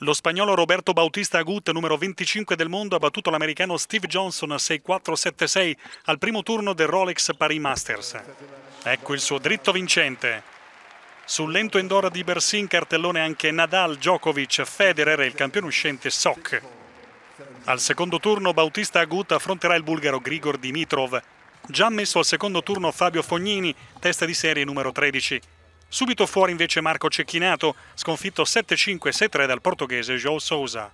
Lo spagnolo Roberto Bautista Agut, numero 25 del mondo, ha battuto l'americano Steve Johnson 6-4-7-6 al primo turno del Rolex Paris Masters. Ecco il suo dritto vincente. Sul lento endora di Bersin cartellone anche Nadal, Djokovic, Federer e il campione uscente Sok. Al secondo turno Bautista Agut affronterà il bulgaro Grigor Dimitrov. Già messo al secondo turno Fabio Fognini, testa di serie numero 13. Subito fuori invece Marco Cecchinato, sconfitto 7-5-6-3 dal portoghese João Souza.